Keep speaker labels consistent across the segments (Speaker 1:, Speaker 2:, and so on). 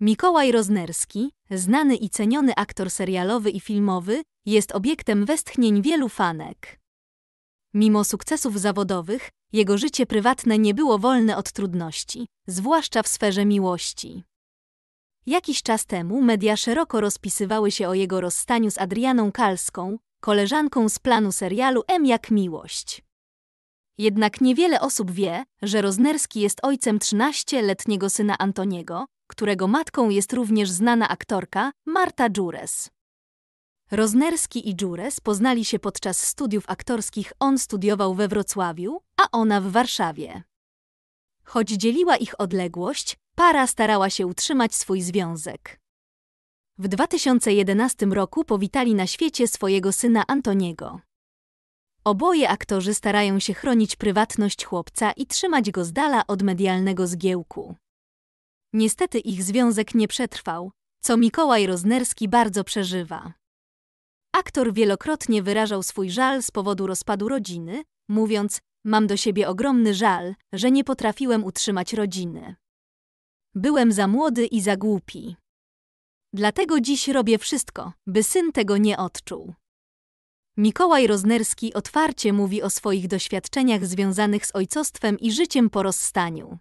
Speaker 1: Mikołaj Roznerski, znany i ceniony aktor serialowy i filmowy, jest obiektem westchnień wielu fanek. Mimo sukcesów zawodowych, jego życie prywatne nie było wolne od trudności, zwłaszcza w sferze miłości. Jakiś czas temu media szeroko rozpisywały się o jego rozstaniu z Adrianą Kalską, koleżanką z planu serialu M jak Miłość. Jednak niewiele osób wie, że Roznerski jest ojcem 13-letniego syna Antoniego, którego matką jest również znana aktorka Marta Dżures. Roznerski i Dżures poznali się podczas studiów aktorskich. On studiował we Wrocławiu, a ona w Warszawie. Choć dzieliła ich odległość, para starała się utrzymać swój związek. W 2011 roku powitali na świecie swojego syna Antoniego. Oboje aktorzy starają się chronić prywatność chłopca i trzymać go z dala od medialnego zgiełku. Niestety ich związek nie przetrwał, co Mikołaj Roznerski bardzo przeżywa. Aktor wielokrotnie wyrażał swój żal z powodu rozpadu rodziny, mówiąc: Mam do siebie ogromny żal, że nie potrafiłem utrzymać rodziny. Byłem za młody i za głupi. Dlatego dziś robię wszystko, by syn tego nie odczuł. Mikołaj Roznerski otwarcie mówi o swoich doświadczeniach związanych z ojcostwem i życiem po rozstaniu.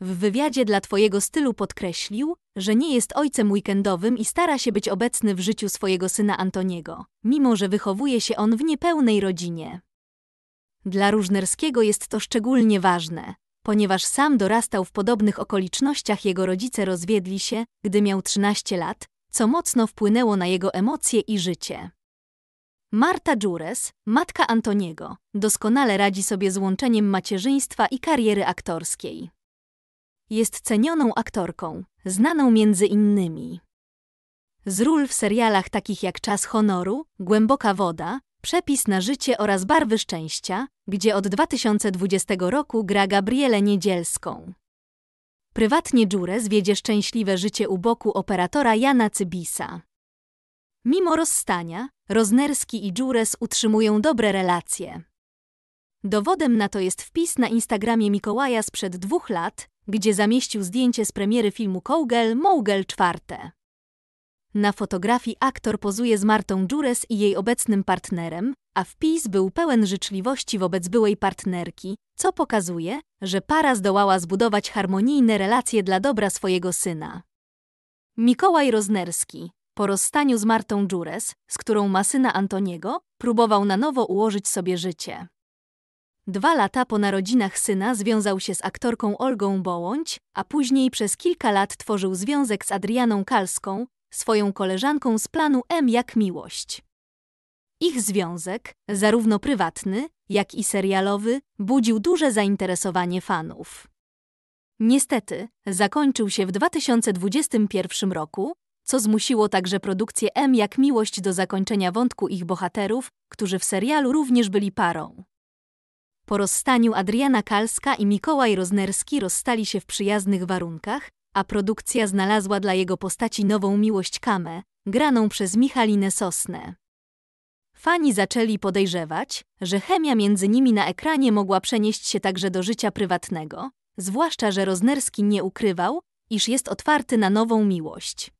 Speaker 1: W wywiadzie dla Twojego stylu podkreślił, że nie jest ojcem weekendowym i stara się być obecny w życiu swojego syna Antoniego, mimo że wychowuje się on w niepełnej rodzinie. Dla Różnerskiego jest to szczególnie ważne, ponieważ sam dorastał w podobnych okolicznościach, jego rodzice rozwiedli się, gdy miał 13 lat, co mocno wpłynęło na jego emocje i życie. Marta Dżures, matka Antoniego, doskonale radzi sobie z łączeniem macierzyństwa i kariery aktorskiej. Jest cenioną aktorką, znaną między innymi z ról w serialach takich jak Czas Honoru, Głęboka Woda, Przepis na życie oraz Barwy Szczęścia, gdzie od 2020 roku gra Gabrielę Niedzielską. Prywatnie Dżures wiedzie szczęśliwe życie u boku operatora Jana Cybisa. Mimo rozstania, Roznerski i Dżures utrzymują dobre relacje. Dowodem na to jest wpis na Instagramie Mikołaja sprzed dwóch lat, gdzie zamieścił zdjęcie z premiery filmu Kogel Mogel IV. Na fotografii aktor pozuje z Martą Dżures i jej obecnym partnerem, a wpis był pełen życzliwości wobec byłej partnerki, co pokazuje, że para zdołała zbudować harmonijne relacje dla dobra swojego syna. Mikołaj Roznerski, po rozstaniu z Martą Dżures, z którą ma syna Antoniego, próbował na nowo ułożyć sobie życie. Dwa lata po narodzinach syna związał się z aktorką Olgą Bołądź, a później przez kilka lat tworzył związek z Adrianą Kalską, swoją koleżanką z planu M jak miłość. Ich związek, zarówno prywatny, jak i serialowy, budził duże zainteresowanie fanów. Niestety, zakończył się w 2021 roku, co zmusiło także produkcję M jak miłość do zakończenia wątku ich bohaterów, którzy w serialu również byli parą. Po rozstaniu Adriana Kalska i Mikołaj Roznerski rozstali się w przyjaznych warunkach, a produkcja znalazła dla jego postaci nową miłość Kamę, graną przez Michalinę Sosnę. Fani zaczęli podejrzewać, że chemia między nimi na ekranie mogła przenieść się także do życia prywatnego, zwłaszcza że Roznerski nie ukrywał, iż jest otwarty na nową miłość.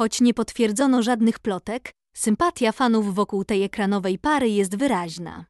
Speaker 1: Choć nie potwierdzono żadnych plotek, sympatia fanów wokół tej ekranowej pary jest wyraźna.